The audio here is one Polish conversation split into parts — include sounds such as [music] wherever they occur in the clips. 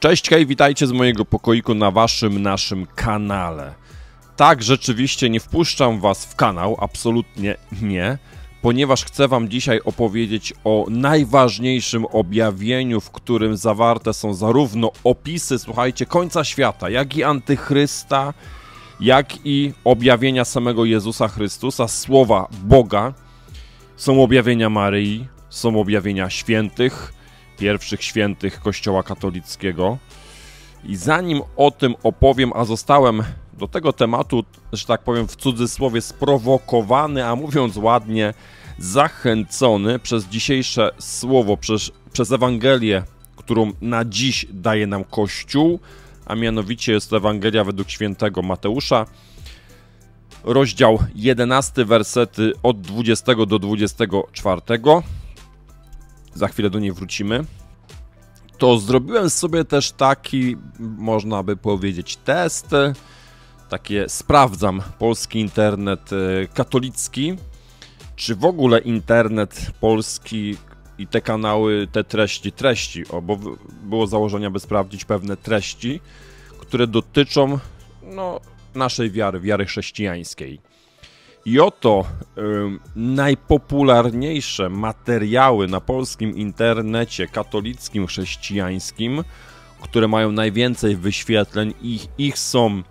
Cześć, hej, witajcie z mojego pokoiku na waszym, naszym kanale. Tak, rzeczywiście nie wpuszczam was w kanał, absolutnie nie, ponieważ chcę wam dzisiaj opowiedzieć o najważniejszym objawieniu, w którym zawarte są zarówno opisy, słuchajcie, końca świata, jak i antychrysta, jak i objawienia samego Jezusa Chrystusa, słowa Boga. Są objawienia Maryi, są objawienia świętych, pierwszych świętych Kościoła katolickiego. I zanim o tym opowiem, a zostałem do tego tematu, że tak powiem w cudzysłowie, sprowokowany, a mówiąc ładnie, zachęcony przez dzisiejsze słowo, przez, przez Ewangelię, którą na dziś daje nam Kościół, a mianowicie jest to Ewangelia według świętego Mateusza, rozdział 11, wersety od 20 do 24. Za chwilę do niej wrócimy. To zrobiłem sobie też taki, można by powiedzieć, test. Takie sprawdzam polski internet e, katolicki. Czy w ogóle internet polski i te kanały, te treści, treści, o, bo było założenie, by sprawdzić pewne treści, które dotyczą no, naszej wiary, wiary chrześcijańskiej. I oto y, najpopularniejsze materiały na polskim internecie katolickim, chrześcijańskim, które mają najwięcej wyświetleń, ich, ich są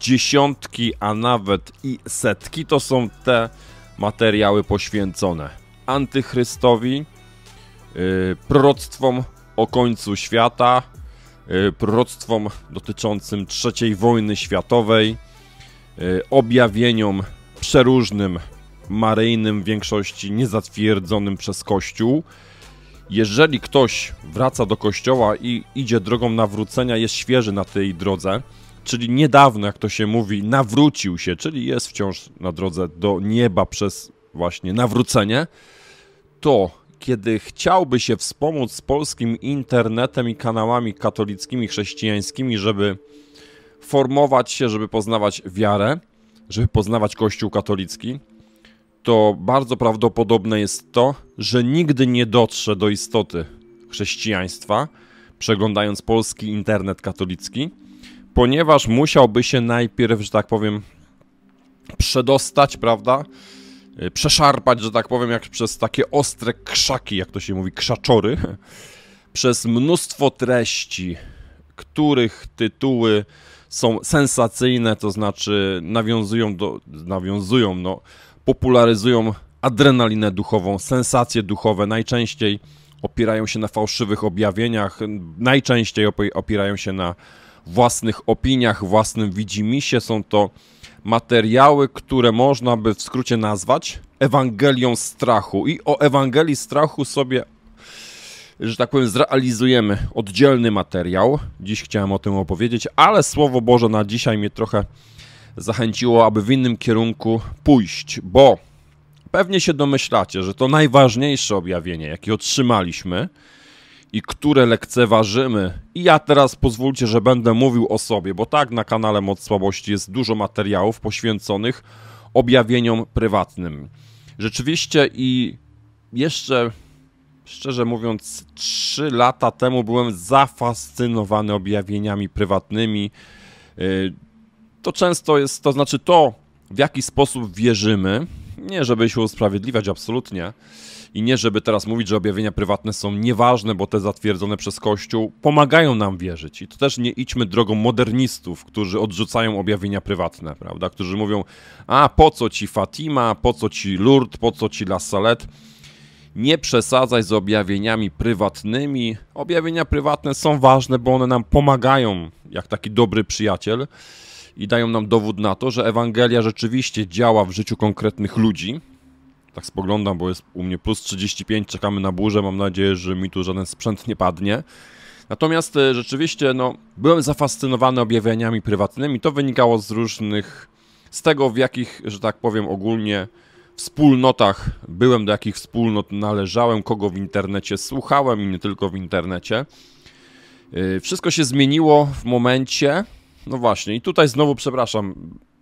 dziesiątki, a nawet i setki, to są te materiały poświęcone antychrystowi, y, proroctwom o końcu świata, y, proroctwom dotyczącym III wojny światowej, y, objawieniom przeróżnym, maryjnym, w większości niezatwierdzonym przez Kościół. Jeżeli ktoś wraca do Kościoła i idzie drogą nawrócenia, jest świeży na tej drodze, czyli niedawno, jak to się mówi, nawrócił się, czyli jest wciąż na drodze do nieba przez właśnie nawrócenie, to kiedy chciałby się wspomóc z polskim internetem i kanałami katolickimi, chrześcijańskimi, żeby formować się, żeby poznawać wiarę, żeby poznawać Kościół katolicki, to bardzo prawdopodobne jest to, że nigdy nie dotrze do istoty chrześcijaństwa, przeglądając polski internet katolicki, ponieważ musiałby się najpierw, że tak powiem, przedostać, prawda? Y, przeszarpać, że tak powiem, jak przez takie ostre krzaki, jak to się mówi, krzaczory, [laughs] przez mnóstwo treści, których tytuły są sensacyjne, to znaczy nawiązują do, nawiązują, no, popularyzują adrenalinę duchową, sensacje duchowe, najczęściej opierają się na fałszywych objawieniach, najczęściej opierają się na własnych opiniach, własnym widzimisie. Są to materiały, które można by w skrócie nazwać Ewangelią strachu. I o Ewangelii strachu sobie że tak powiem, zrealizujemy oddzielny materiał. Dziś chciałem o tym opowiedzieć, ale Słowo Boże na dzisiaj mnie trochę zachęciło, aby w innym kierunku pójść, bo pewnie się domyślacie, że to najważniejsze objawienie, jakie otrzymaliśmy i które lekceważymy. I ja teraz pozwólcie, że będę mówił o sobie, bo tak na kanale Moc Słabości jest dużo materiałów poświęconych objawieniom prywatnym. Rzeczywiście i jeszcze Szczerze mówiąc, 3 lata temu byłem zafascynowany objawieniami prywatnymi. Y, to często jest, to znaczy to, w jaki sposób wierzymy, nie żeby się usprawiedliwiać absolutnie i nie żeby teraz mówić, że objawienia prywatne są nieważne, bo te zatwierdzone przez Kościół pomagają nam wierzyć. I to też nie idźmy drogą modernistów, którzy odrzucają objawienia prywatne, prawda? Którzy mówią, a po co ci Fatima, po co ci Lourdes, po co ci La Salette? nie przesadzać z objawieniami prywatnymi. Objawienia prywatne są ważne, bo one nam pomagają, jak taki dobry przyjaciel, i dają nam dowód na to, że Ewangelia rzeczywiście działa w życiu konkretnych ludzi. Tak spoglądam, bo jest u mnie plus 35, czekamy na burzę, mam nadzieję, że mi tu żaden sprzęt nie padnie. Natomiast e, rzeczywiście, no, byłem zafascynowany objawieniami prywatnymi. To wynikało z różnych, z tego w jakich, że tak powiem ogólnie, wspólnotach byłem, do jakich wspólnot należałem, kogo w internecie słuchałem i nie tylko w internecie. Y, wszystko się zmieniło w momencie, no właśnie, i tutaj znowu przepraszam,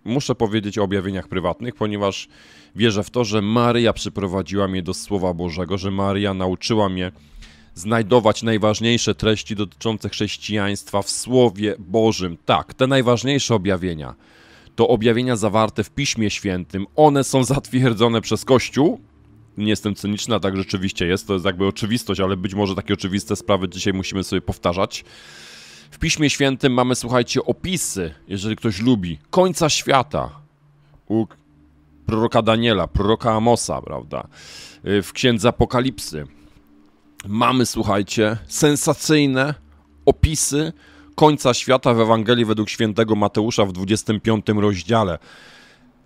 muszę powiedzieć o objawieniach prywatnych, ponieważ wierzę w to, że Maryja przyprowadziła mnie do Słowa Bożego, że Maryja nauczyła mnie znajdować najważniejsze treści dotyczące chrześcijaństwa w Słowie Bożym. Tak, te najważniejsze objawienia to objawienia zawarte w Piśmie Świętym, one są [laughs] zatwierdzone przez Kościół. Nie jestem cyniczny, a tak rzeczywiście jest, to jest jakby oczywistość, ale być może takie oczywiste sprawy dzisiaj musimy sobie powtarzać. W Piśmie Świętym mamy, słuchajcie, opisy, jeżeli ktoś lubi, końca świata u proroka Daniela, proroka Amosa, prawda, y, w Księdze Apokalipsy. Mamy, słuchajcie, sensacyjne opisy końca świata w Ewangelii według świętego Mateusza w 25 rozdziale.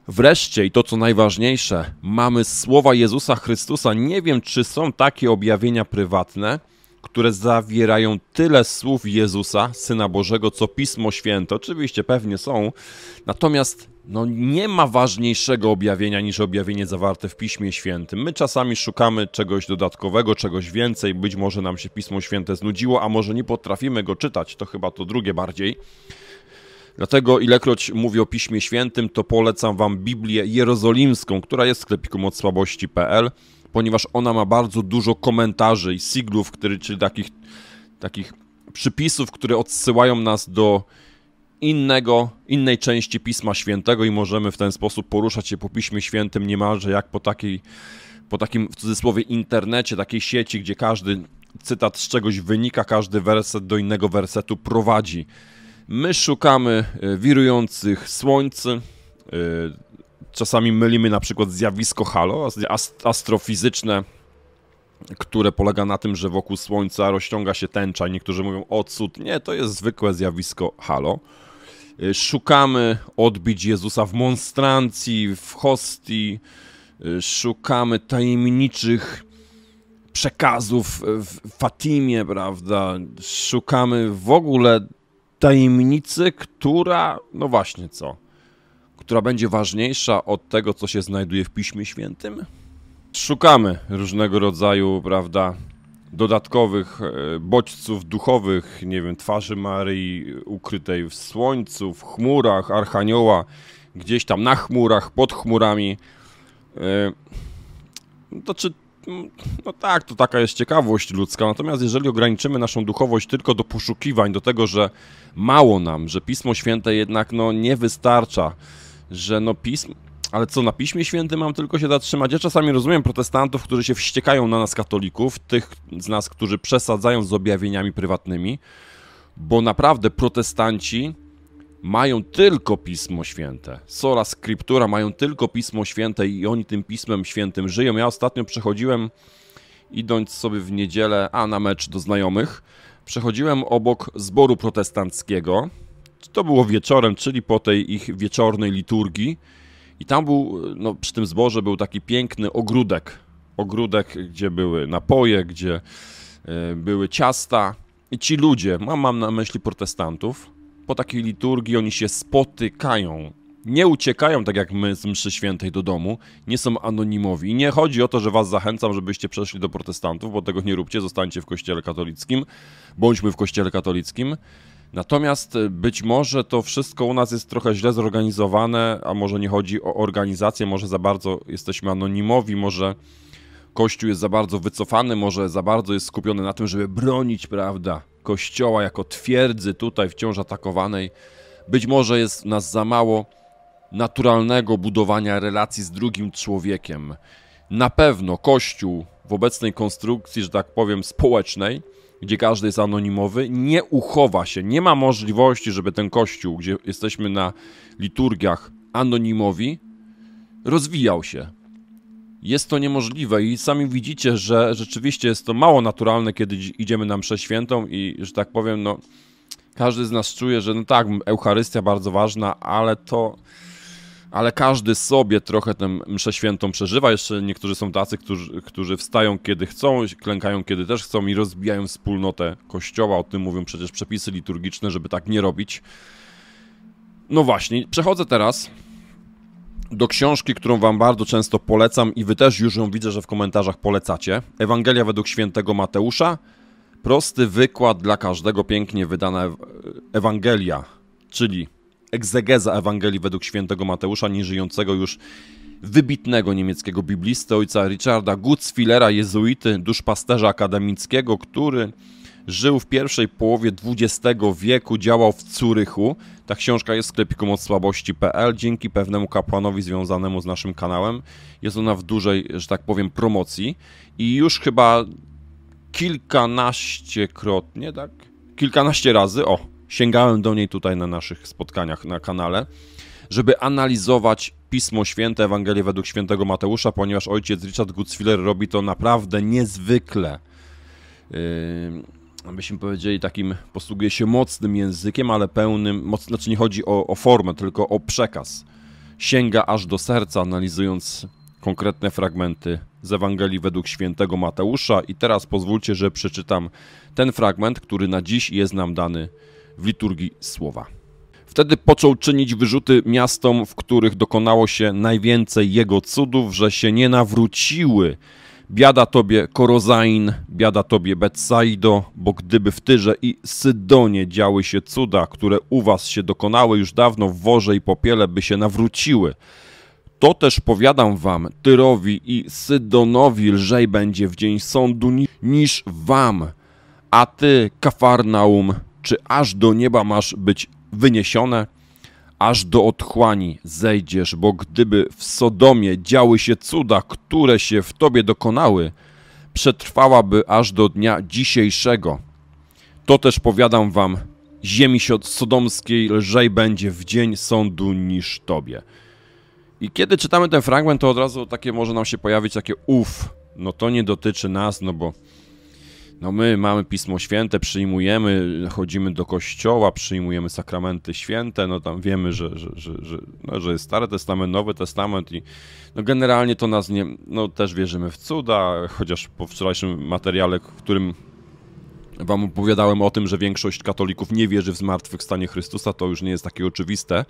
Wreszcie, i to co najważniejsze, mamy słowa Jezusa Chrystusa. Nie wiem, czy są takie objawienia prywatne, które zawierają tyle słów Jezusa, Syna Bożego, co Pismo Święte. Oczywiście pewnie są, natomiast no nie ma ważniejszego objawienia niż objawienie zawarte w Piśmie Świętym. My czasami szukamy czegoś dodatkowego, czegoś więcej, być może nam się Pismo Święte znudziło, a może nie potrafimy go czytać, to chyba to drugie bardziej. Dlatego ilekroć mówię o Piśmie Świętym, to polecam Wam Biblię Jerozolimską, która jest w sklepiku od ponieważ ona ma bardzo dużo komentarzy i siglów, który, czyli takich, takich przypisów, które odsyłają nas do innego, innej części Pisma Świętego i możemy w ten sposób poruszać się po Piśmie Świętym niemalże jak po takiej, po takim w cudzysłowie internecie, takiej sieci, gdzie każdy cytat z czegoś wynika, każdy werset do innego wersetu prowadzi. My szukamy e, wirujących słońcy, e, czasami mylimy na przykład zjawisko halo, astrofizyczne, które polega na tym, że wokół Słońca rozciąga się tęcza. Niektórzy mówią o cud. Nie, to jest zwykłe zjawisko halo. Y, szukamy odbić Jezusa w monstrancji, w hostii, y, szukamy tajemniczych przekazów w Fatimie, prawda? Szukamy w ogóle tajemnicy, która, no właśnie co, która będzie ważniejsza od tego, co się znajduje w Piśmie Świętym? Szukamy różnego rodzaju, prawda, dodatkowych e, bodźców duchowych, nie wiem, twarzy Maryi ukrytej w słońcu, w chmurach, Archanioła gdzieś tam na chmurach, pod chmurami. E, to czy, no tak, to taka jest ciekawość ludzka, natomiast jeżeli ograniczymy naszą duchowość tylko do poszukiwań, do tego, że mało nam, że Pismo Święte jednak no, nie wystarcza, że no pismo, ale co, na Piśmie Świętym mam tylko się zatrzymać? Ja czasami rozumiem protestantów, którzy się wściekają na nas katolików, tych z nas, którzy przesadzają z objawieniami prywatnymi, bo naprawdę protestanci mają tylko Pismo Święte. Sola Scriptura mają tylko Pismo Święte i oni tym Pismem Świętym żyją. Ja ostatnio przechodziłem, idąc sobie w niedzielę, a na mecz do znajomych, przechodziłem obok zboru protestanckiego. To było wieczorem, czyli po tej ich wieczornej liturgii. I tam był, no, przy tym zborze był taki piękny ogródek. Ogródek, gdzie były napoje, gdzie e, były ciasta. I ci ludzie, mam, mam na myśli protestantów, po takiej liturgii oni się spotykają. Nie uciekają tak jak my z mszy świętej do domu, nie są anonimowi. I nie chodzi o to, że was zachęcam, żebyście przeszli do protestantów, bo tego nie róbcie, zostańcie w kościele katolickim, bądźmy w kościele katolickim Natomiast e, być może to wszystko u nas jest trochę źle zorganizowane, a może nie chodzi o organizację, może za bardzo jesteśmy anonimowi, może Kościół jest za bardzo wycofany, może za bardzo jest skupiony na tym, żeby bronić, prawda, Kościoła jako twierdzy tutaj wciąż atakowanej. Być może jest w nas za mało naturalnego budowania relacji z drugim człowiekiem. Na pewno Kościół w obecnej konstrukcji, że tak powiem, społecznej, gdzie każdy jest anonimowy, nie uchowa się. Nie ma możliwości, żeby ten kościół, gdzie jesteśmy na liturgiach anonimowi, rozwijał się. Jest to niemożliwe i sami widzicie, że rzeczywiście jest to mało naturalne, kiedy idziemy na mszę świętą i, że tak powiem, no, każdy z nas czuje, że no tak, Eucharystia bardzo ważna, ale to ale każdy sobie trochę tę mszę świętą przeżywa. Jeszcze niektórzy są tacy, którzy, którzy wstają kiedy chcą, klękają kiedy też chcą i rozbijają wspólnotę kościoła. O tym mówią przecież przepisy liturgiczne, żeby tak nie robić. No właśnie, przechodzę teraz do książki, którą wam bardzo często polecam i wy też już ją widzę, że w komentarzach polecacie. Ewangelia według świętego Mateusza. Prosty wykład dla każdego, pięknie wydana Ewangelia, czyli egzegeza Ewangelii według świętego Mateusza, nieżyjącego już wybitnego niemieckiego biblisty, ojca Richarda Gutzfillera, jezuity, duszpasterza akademickiego, który żył w pierwszej połowie XX wieku, działał w Curychu. Ta książka jest w sklepiku od Dzięki pewnemu kapłanowi związanemu z naszym kanałem jest ona w dużej, że tak powiem, promocji. I już chyba kilkanaście krotnie, tak? Kilkanaście razy, o, sięgałem do niej tutaj na naszych spotkaniach na kanale, żeby analizować Pismo Święte, Ewangelię według Świętego Mateusza, ponieważ ojciec Richard Gutzwiller robi to naprawdę niezwykle. Yy, byśmy powiedzieli takim, posługuje się mocnym językiem, ale pełnym, moc, znaczy nie chodzi o, o formę, tylko o przekaz. Sięga aż do serca, analizując konkretne fragmenty z Ewangelii według świętego Mateusza i teraz pozwólcie, że przeczytam ten fragment, który na dziś jest nam dany w liturgii słowa. Wtedy począł czynić wyrzuty miastom, w których dokonało się najwięcej jego cudów, że się nie nawróciły. Biada tobie Korozain, biada tobie Betsaido, bo gdyby w Tyrze i Sydonie działy się cuda, które u was się dokonały już dawno w worze i popiele, by się nawróciły. To też powiadam wam, Tyrowi i Sydonowi lżej będzie w dzień sądu niż wam. A ty, Kafarnaum, czy aż do nieba masz być wyniesione? Aż do otchłani zejdziesz, bo gdyby w Sodomie działy się cuda, które się w tobie dokonały, przetrwałaby aż do dnia dzisiejszego. To też powiadam wam, ziemi sodomskiej lżej będzie w dzień sądu niż tobie. I kiedy czytamy ten fragment, to od razu takie może nam się pojawić takie uff, no to nie dotyczy nas, no bo no my mamy Pismo Święte, przyjmujemy, chodzimy do kościoła, przyjmujemy sakramenty święte, no tam wiemy, że, że, że, że, no, że jest Stary Testament, Nowy Testament i no generalnie to nas nie, no też wierzymy w cuda, chociaż po wczorajszym materiale, w którym wam opowiadałem o tym, że większość katolików nie wierzy w zmartwychwstanie Chrystusa, to już nie jest takie oczywiste,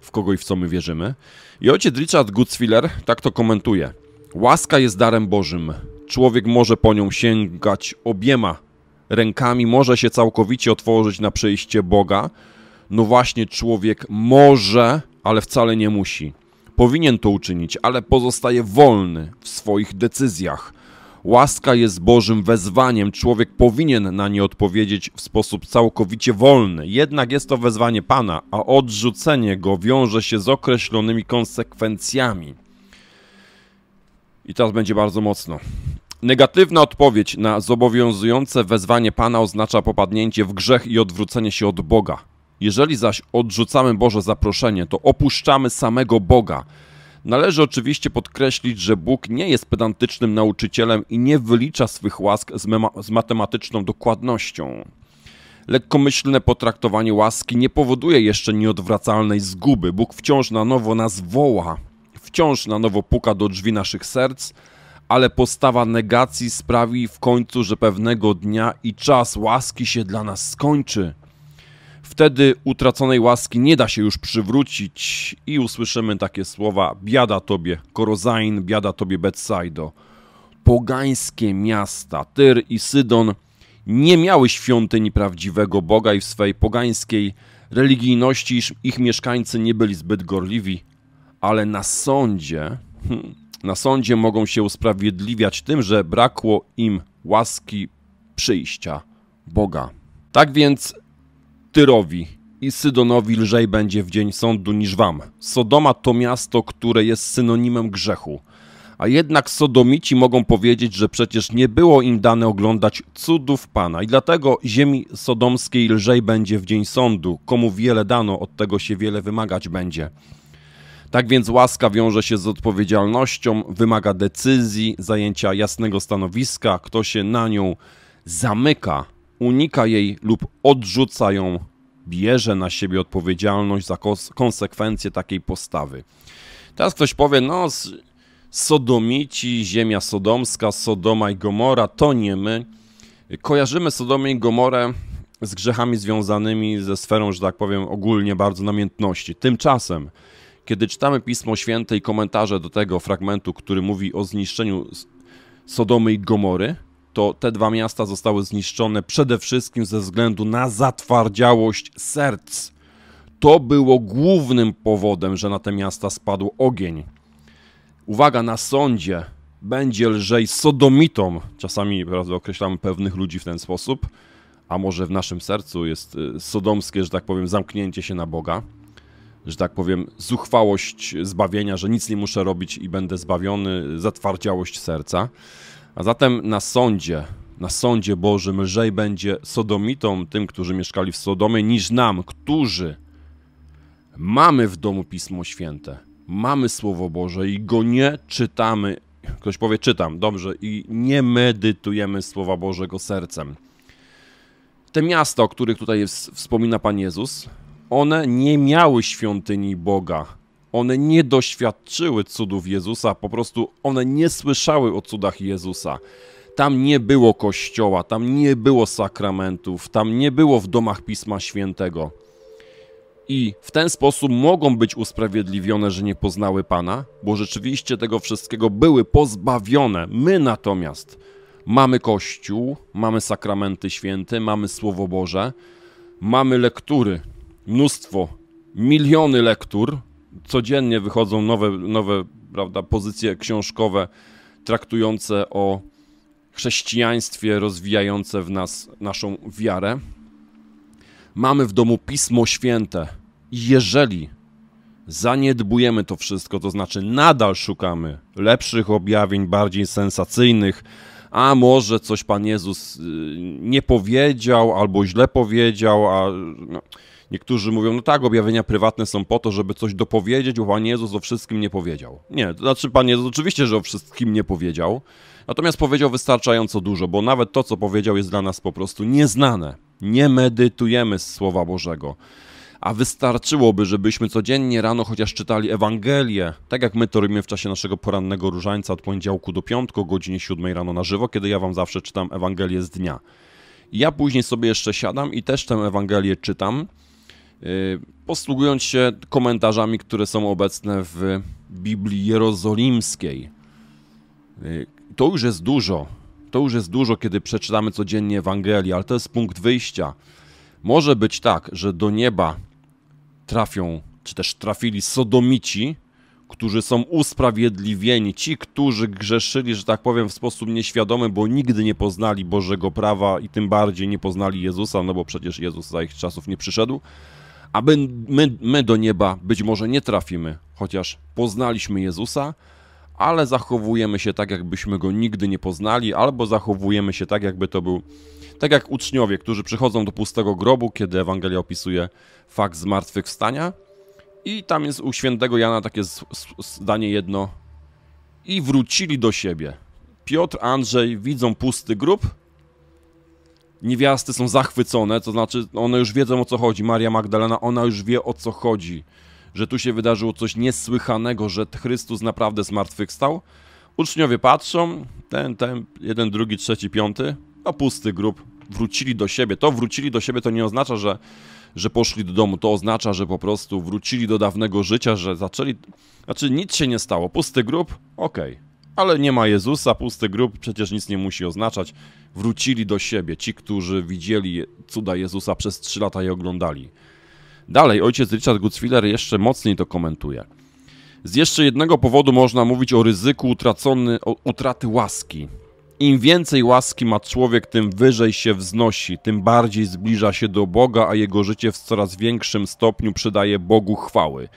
w kogo i w co my wierzymy. I ojciec Richard Gutzwiller tak to komentuje. Łaska jest darem Bożym, człowiek może po nią sięgać obiema rękami, może się całkowicie otworzyć na przejście Boga. No właśnie, człowiek może, ale wcale nie musi. Powinien to uczynić, ale pozostaje wolny w swoich decyzjach. Łaska jest Bożym wezwaniem, człowiek powinien na nie odpowiedzieć w sposób całkowicie wolny. Jednak jest to wezwanie Pana, a odrzucenie go wiąże się z określonymi konsekwencjami. I teraz będzie bardzo mocno. Negatywna odpowiedź na zobowiązujące wezwanie Pana oznacza popadnięcie w grzech i odwrócenie się od Boga. Jeżeli zaś odrzucamy Boże zaproszenie, to opuszczamy samego Boga. Należy oczywiście podkreślić, że Bóg nie jest pedantycznym nauczycielem i nie wylicza swych łask z, z matematyczną dokładnością. Lekkomyślne potraktowanie łaski nie powoduje jeszcze nieodwracalnej zguby. Bóg wciąż na nowo nas woła, wciąż na nowo puka do drzwi naszych serc ale postawa negacji sprawi w końcu, że pewnego dnia i czas łaski się dla nas skończy. Wtedy utraconej łaski nie da się już przywrócić i usłyszymy takie słowa: Biada tobie, Korozain, biada tobie, Betsaido. Pogańskie miasta Tyr i Sydon nie miały świątyni prawdziwego Boga i w swej pogańskiej religijności ich mieszkańcy nie byli zbyt gorliwi, ale na sądzie. Hmm, na sądzie mogą się usprawiedliwiać tym, że brakło im łaski przyjścia Boga. Tak więc Tyrowi i Sydonowi lżej będzie w dzień sądu niż wam. Sodoma to miasto, które jest synonimem grzechu. A jednak Sodomici mogą powiedzieć, że przecież nie było im dane oglądać cudów Pana i dlatego ziemi sodomskiej lżej będzie w dzień sądu. Komu wiele dano, od tego się wiele wymagać będzie. Tak więc łaska wiąże się z odpowiedzialnością, wymaga decyzji, zajęcia jasnego stanowiska. Kto się na nią zamyka, unika jej lub odrzuca ją, bierze na siebie odpowiedzialność za konsekwencje takiej postawy. Teraz ktoś powie, no sodomici, ziemia sodomska, Sodoma i Gomora, to nie my. Kojarzymy Sodomę i Gomorę z grzechami związanymi ze sferą, że tak powiem, ogólnie bardzo namiętności. Tymczasem kiedy czytamy Pismo Święte i komentarze do tego fragmentu, który mówi o zniszczeniu Sodomy i Gomory, to te dwa miasta zostały zniszczone przede wszystkim ze względu na zatwardziałość serc. To było głównym powodem, że na te miasta spadł ogień. Uwaga, na sądzie będzie lżej sodomitom, czasami prawda, określamy pewnych ludzi w ten sposób, a może w naszym sercu jest y, sodomskie, że tak powiem, zamknięcie się na Boga że tak powiem, zuchwałość zbawienia, że nic nie muszę robić i będę zbawiony, zatwardziałość serca. A zatem na sądzie, na sądzie Bożym lżej będzie Sodomitom, tym, którzy mieszkali w Sodomie, niż nam, którzy mamy w domu Pismo Święte, mamy Słowo Boże i go nie czytamy. Ktoś powie, czytam, dobrze, i nie medytujemy Słowa Bożego sercem. Te miasta, o których tutaj wspomina Pan Jezus, one nie miały świątyni Boga. One nie doświadczyły cudów Jezusa, po prostu one nie słyszały o cudach Jezusa. Tam nie było kościoła, tam nie było sakramentów, tam nie było w domach Pisma Świętego. I w ten sposób mogą być usprawiedliwione, że nie poznały Pana, bo rzeczywiście tego wszystkiego były pozbawione. My natomiast mamy Kościół, mamy sakramenty święte, mamy Słowo Boże, mamy lektury, mnóstwo, miliony lektur. Codziennie wychodzą nowe, nowe prawda, pozycje książkowe traktujące o chrześcijaństwie, rozwijające w nas naszą wiarę. Mamy w domu Pismo Święte i jeżeli zaniedbujemy to wszystko, to znaczy nadal szukamy lepszych objawień, bardziej sensacyjnych, a może coś Pan Jezus y, nie powiedział albo źle powiedział, a... No Niektórzy mówią, no tak, objawienia prywatne są po to, żeby coś dopowiedzieć, bo Pan Jezus o wszystkim nie powiedział. Nie, to znaczy Pan Jezus oczywiście, że o wszystkim nie powiedział, natomiast powiedział wystarczająco dużo, bo nawet to, co powiedział, jest dla nas po prostu nieznane. Nie medytujemy z Słowa Bożego. A wystarczyłoby, żebyśmy codziennie rano chociaż czytali Ewangelię, tak jak my to robimy w czasie naszego porannego różańca od poniedziałku do piątku o godzinie 7 rano na żywo, kiedy ja Wam zawsze czytam Ewangelię z dnia. ja później sobie jeszcze siadam i też tę Ewangelię czytam, Y, posługując się komentarzami, które są obecne w Biblii Jerozolimskiej. Y, to już jest dużo. To już jest dużo, kiedy przeczytamy codziennie Ewangelię, ale to jest punkt wyjścia. Może być tak, że do nieba trafią, czy też trafili sodomici, którzy są usprawiedliwieni, ci, którzy grzeszyli, że tak powiem, w sposób nieświadomy, bo nigdy nie poznali Bożego prawa i tym bardziej nie poznali Jezusa, no bo przecież Jezus za ich czasów nie przyszedł. Aby my, my do nieba być może nie trafimy, chociaż poznaliśmy Jezusa, ale zachowujemy się tak, jakbyśmy go nigdy nie poznali, albo zachowujemy się tak, jakby to był. Tak jak uczniowie, którzy przychodzą do pustego grobu, kiedy Ewangelia opisuje fakt zmartwychwstania. I tam jest u świętego Jana takie zdanie jedno. I wrócili do siebie. Piotr, Andrzej widzą pusty grób, niewiasty są zachwycone, to znaczy one już wiedzą o co chodzi. Maria Magdalena, ona już wie o co chodzi, że tu się wydarzyło coś niesłychanego, że Chrystus naprawdę zmartwychwstał. Uczniowie patrzą, ten, ten, jeden, drugi, trzeci, piąty, a no, pusty grób, wrócili do siebie. To wrócili do siebie to nie oznacza, że, że poszli do domu, to oznacza, że po prostu wrócili do dawnego życia, że zaczęli... Znaczy nic się nie stało, pusty grób, okej. Okay. Ale nie ma Jezusa, pusty grób przecież nic nie musi oznaczać. Wrócili do siebie ci, którzy widzieli cuda Jezusa przez trzy lata i oglądali. Dalej, ojciec Richard Gutzwiller jeszcze mocniej to komentuje. Z jeszcze jednego powodu można mówić o ryzyku utracony, o utraty łaski. Im więcej łaski ma człowiek, tym wyżej się wznosi, tym bardziej zbliża się do Boga, a jego życie w coraz większym stopniu przydaje Bogu chwały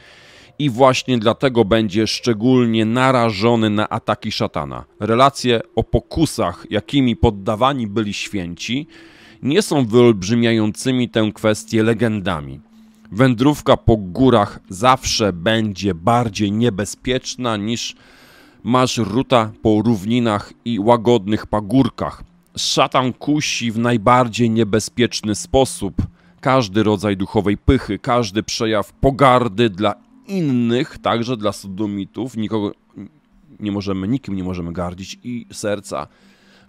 i właśnie dlatego będzie szczególnie narażony na ataki szatana. Relacje o pokusach, jakimi poddawani byli święci, nie są wyolbrzymiającymi tę kwestię legendami. Wędrówka po górach zawsze będzie bardziej niebezpieczna niż masz ruta po równinach i łagodnych pagórkach. Szatan kusi w najbardziej niebezpieczny sposób każdy rodzaj duchowej pychy, każdy przejaw pogardy dla innych, także dla sodomitów, nikogo nie możemy, nikim nie możemy gardzić i serca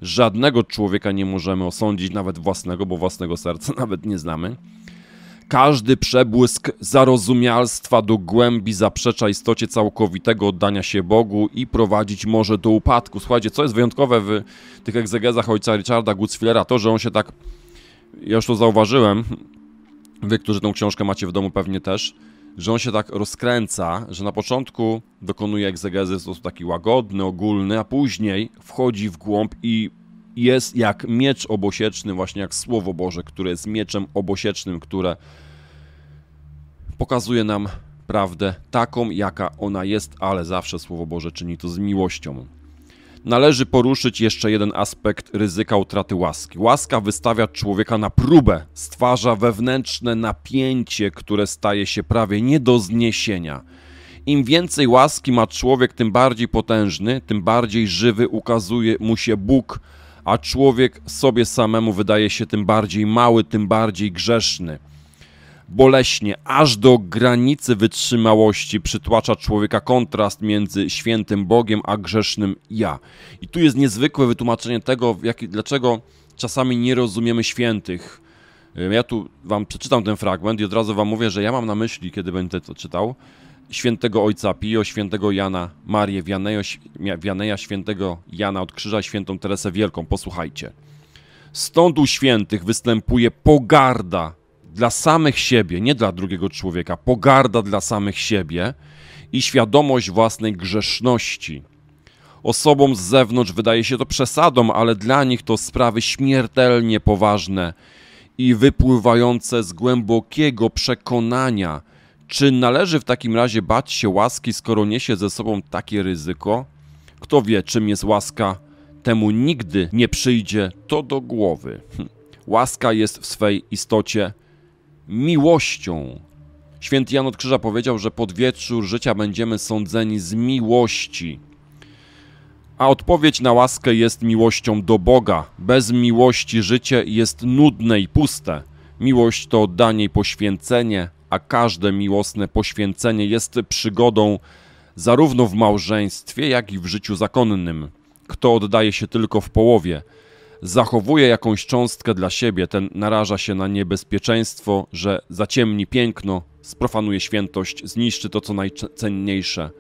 żadnego człowieka nie możemy osądzić, nawet własnego, bo własnego serca [laughs] nawet nie znamy. Każdy przebłysk zarozumialstwa do głębi zaprzecza istocie całkowitego oddania się Bogu i prowadzić może do upadku. Słuchajcie, co jest wyjątkowe w tych egzegezach ojca Richarda Gutzfillera, to, że on się tak, ja już to zauważyłem, wy, którzy tą książkę macie w domu pewnie też, że on się tak rozkręca, że na początku dokonuje egzegezy w sposób taki łagodny, ogólny, a później wchodzi w głąb i jest jak miecz obosieczny, właśnie jak Słowo Boże, które jest mieczem obosiecznym, które pokazuje nam prawdę taką, jaka ona jest, ale zawsze Słowo Boże czyni to z miłością należy poruszyć jeszcze jeden aspekt ryzyka utraty łaski. Łaska wystawia człowieka na próbę, stwarza wewnętrzne napięcie, które staje się prawie nie do zniesienia. Im więcej łaski ma człowiek, tym bardziej potężny, tym bardziej żywy ukazuje mu się Bóg, a człowiek sobie samemu wydaje się tym bardziej mały, tym bardziej grzeszny boleśnie, aż do granicy wytrzymałości przytłacza człowieka kontrast między świętym Bogiem a grzesznym ja. I tu jest niezwykłe wytłumaczenie tego, jak, dlaczego czasami nie rozumiemy świętych. Ja tu wam przeczytam ten fragment i od razu wam mówię, że ja mam na myśli, kiedy będę to czytał, świętego ojca Pio, świętego Jana Marię Wianejo, Wianeja, świętego Jana od Krzyża, świętą Teresę Wielką. Posłuchajcie. Stąd u świętych występuje pogarda dla samych siebie, nie dla drugiego człowieka, pogarda dla samych siebie i świadomość własnej grzeszności. Osobom z zewnątrz wydaje się to przesadą, ale dla nich to sprawy śmiertelnie poważne i wypływające z głębokiego przekonania. Czy należy w takim razie bać się łaski, skoro niesie ze sobą takie ryzyko? Kto wie, czym jest łaska, temu nigdy nie przyjdzie to do głowy. Hm. Łaska jest w swej istocie miłością. Święty Jan od Krzyża powiedział, że pod wieczór życia będziemy sądzeni z miłości. A odpowiedź na łaskę jest miłością do Boga. Bez miłości życie jest nudne i puste. Miłość to danie i poświęcenie, a każde miłosne poświęcenie jest przygodą zarówno w małżeństwie, jak i w życiu zakonnym. Kto oddaje się tylko w połowie – zachowuje jakąś cząstkę dla siebie, ten naraża się na niebezpieczeństwo, że zaciemni piękno, sprofanuje świętość, zniszczy to, co najcenniejsze.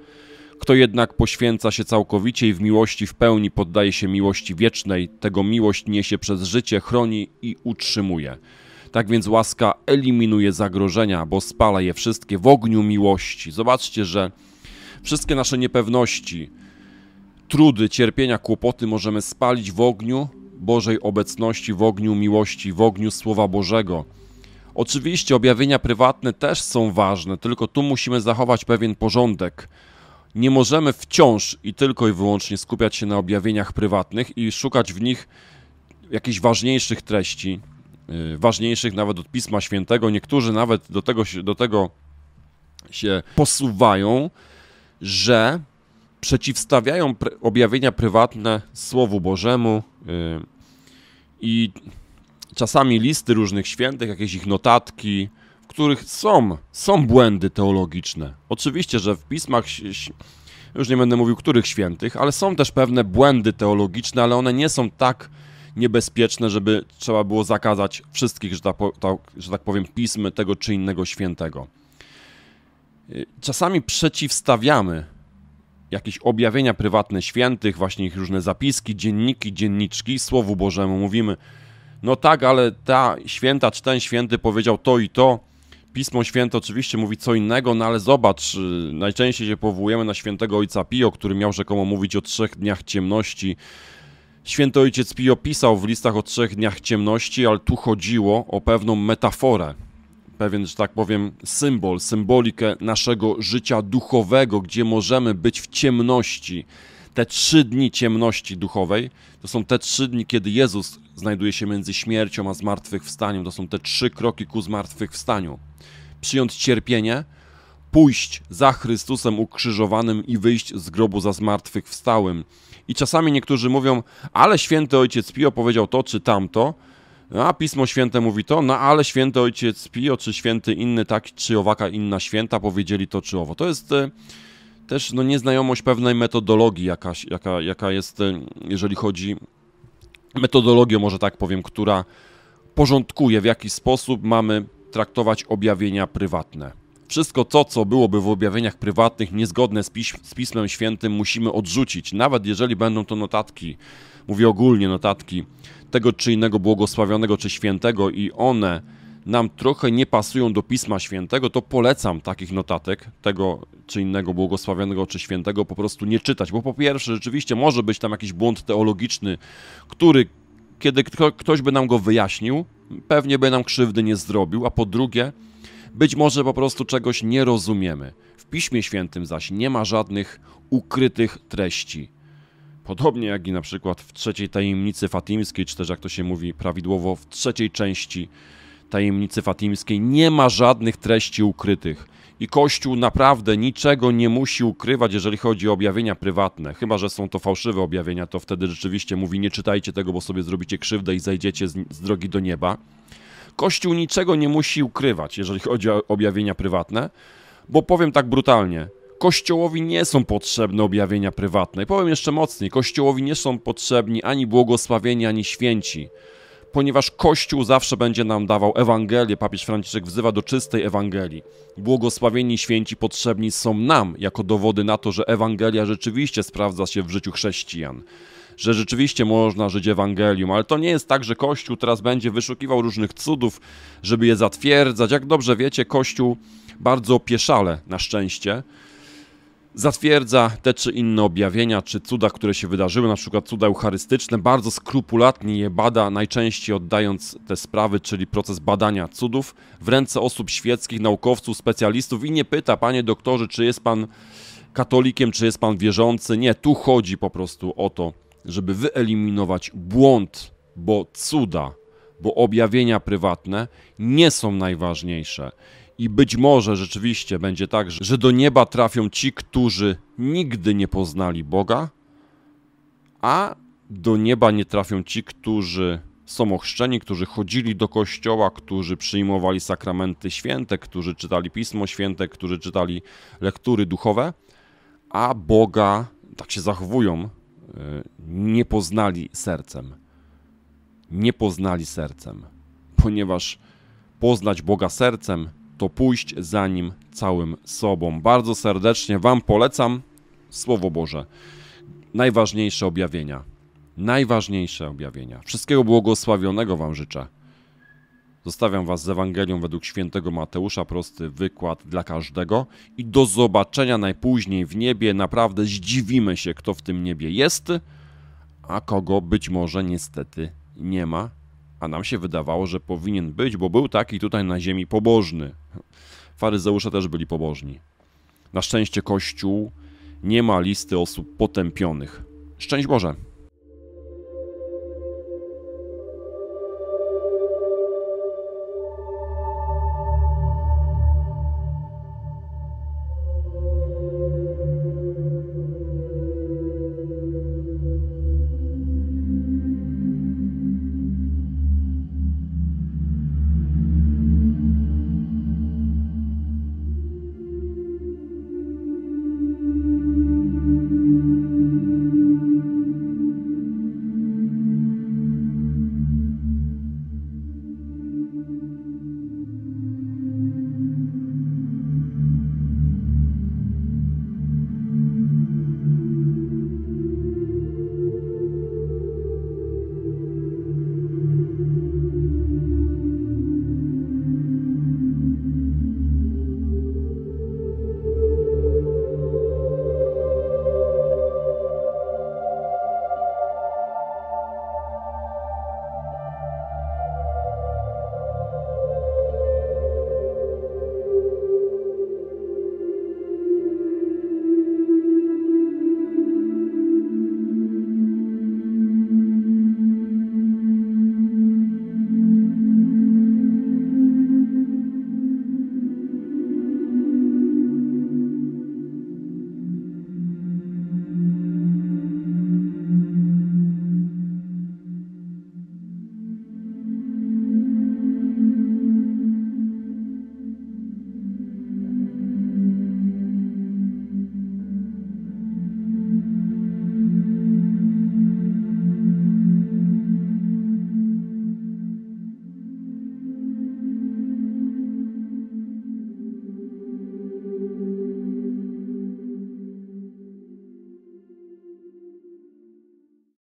Kto jednak poświęca się całkowicie i w miłości w pełni poddaje się miłości wiecznej, tego miłość niesie przez życie, chroni i utrzymuje. Tak więc łaska eliminuje zagrożenia, bo spala je wszystkie w ogniu miłości. Zobaczcie, że wszystkie nasze niepewności, trudy, cierpienia, kłopoty możemy spalić w ogniu Bożej obecności, w ogniu miłości, w ogniu Słowa Bożego. Oczywiście objawienia prywatne też są ważne, tylko tu musimy zachować pewien porządek. Nie możemy wciąż i tylko i wyłącznie skupiać się na objawieniach prywatnych i szukać w nich jakichś ważniejszych treści, y, ważniejszych nawet od Pisma Świętego. Niektórzy nawet do tego, do tego się posuwają, że przeciwstawiają objawienia prywatne Słowu Bożemu y, i czasami listy różnych świętych, jakieś ich notatki, w których są, są błędy teologiczne. Oczywiście, że w pismach, już nie będę mówił których świętych, ale są też pewne błędy teologiczne, ale one nie są tak niebezpieczne, żeby trzeba było zakazać wszystkich, że, tak że tak powiem, pism tego czy innego świętego. Y, czasami przeciwstawiamy jakieś objawienia prywatne świętych, właśnie ich różne zapiski, dzienniki, dzienniczki, Słowu Bożemu mówimy, no tak, ale ta święta czy ten święty powiedział to i to. Pismo Święte oczywiście mówi co innego, no ale zobacz, y, najczęściej się powołujemy na świętego ojca Pio, który miał rzekomo mówić o trzech dniach ciemności. Święty ojciec Pio pisał w listach o trzech dniach ciemności, ale tu chodziło o pewną metaforę, pewien, że tak powiem, symbol, symbolikę naszego życia duchowego, gdzie możemy być w ciemności. Te trzy dni ciemności duchowej to są te trzy dni, kiedy Jezus znajduje się między śmiercią a zmartwychwstaniem. To są te trzy kroki ku zmartwychwstaniu. Przyjąć cierpienie, pójść za Chrystusem ukrzyżowanym i wyjść z grobu za zmartwychwstałym. I czasami niektórzy mówią, ale święty ojciec Pio powiedział to czy tamto. A Pismo Święte mówi to, no ale święty ojciec Pio, czy święty inny tak, czy owaka inna święta powiedzieli to czy owo. To jest e, też no, nieznajomość pewnej metodologii, jakaś, jaka, jaka jest, e, jeżeli chodzi, metodologię może tak powiem, która porządkuje w jaki sposób mamy traktować objawienia prywatne. Wszystko to, co byłoby w objawieniach prywatnych niezgodne z, piś- z Pismem Świętym musimy odrzucić, nawet jeżeli będą to notatki mówię ogólnie, notatki tego czy innego błogosławionego czy świętego i one nam trochę nie pasują do Pisma Świętego, to polecam takich notatek tego czy innego błogosławionego czy świętego po prostu nie czytać, bo po pierwsze rzeczywiście może być tam jakiś błąd teologiczny, który kiedy ktoś by nam go wyjaśnił, pewnie by nam krzywdy nie zrobił, a po drugie być może po prostu czegoś nie rozumiemy. W Piśmie Świętym zaś nie ma żadnych ukrytych treści. Podobnie jak i na przykład w trzeciej tajemnicy fatimskiej, czy też jak to się mówi prawidłowo, w trzeciej części tajemnicy fatimskiej nie ma żadnych treści ukrytych. I Kościół naprawdę niczego nie musi ukrywać, jeżeli chodzi o objawienia prywatne. Chyba, że są to fałszywe objawienia, to wtedy rzeczywiście mówi nie czytajcie tego, bo sobie zrobicie krzywdę i zajdziecie z, z drogi do nieba. Kościół niczego nie musi ukrywać, jeżeli chodzi o objawienia prywatne, bo powiem tak brutalnie – Kościołowi nie są potrzebne objawienia prywatne. Powiem jeszcze mocniej, Kościołowi nie są potrzebni ani błogosławieni, ani święci, ponieważ Kościół zawsze będzie nam dawał Ewangelię. Papież Franciszek wzywa do czystej Ewangelii. Błogosławieni święci potrzebni są nam jako dowody na to, że Ewangelia rzeczywiście sprawdza się w życiu chrześcijan że rzeczywiście można żyć Ewangelium, ale to nie jest tak, że Kościół teraz będzie wyszukiwał różnych cudów, żeby je zatwierdzać. Jak dobrze wiecie, Kościół bardzo opieszale, na szczęście, zatwierdza te czy inne objawienia, czy cuda, które się wydarzyły, na przykład cuda eucharystyczne, bardzo skrupulatnie je bada, najczęściej oddając te sprawy, czyli proces badania cudów, w ręce osób świeckich, naukowców, specjalistów i nie pyta, panie doktorze, czy jest pan katolikiem, czy jest pan wierzący. Nie, tu chodzi po prostu o to, żeby wyeliminować błąd, bo cuda, bo objawienia prywatne nie są najważniejsze. I być może rzeczywiście będzie tak, że do nieba trafią ci, którzy nigdy nie poznali Boga, a do nieba nie trafią ci, którzy są ochrzczeni, którzy chodzili do kościoła, którzy przyjmowali sakramenty święte, którzy czytali Pismo Święte, którzy czytali lektury duchowe, a Boga, tak się zachowują, e, nie poznali sercem. Nie poznali sercem, ponieważ poznać Boga sercem to pójść za nim całym sobą. Bardzo serdecznie Wam polecam Słowo Boże. Najważniejsze objawienia. Najważniejsze objawienia. Wszystkiego błogosławionego Wam życzę. Zostawiam Was z Ewangelią według świętego Mateusza, prosty wykład dla każdego i do zobaczenia najpóźniej w niebie. Naprawdę zdziwimy się, kto w tym niebie jest, a kogo być może niestety nie ma a nam się wydawało, że powinien być, bo był taki tutaj na ziemi pobożny. Faryzeusze też byli pobożni. Na szczęście Kościół nie ma listy osób potępionych. Szczęść Boże!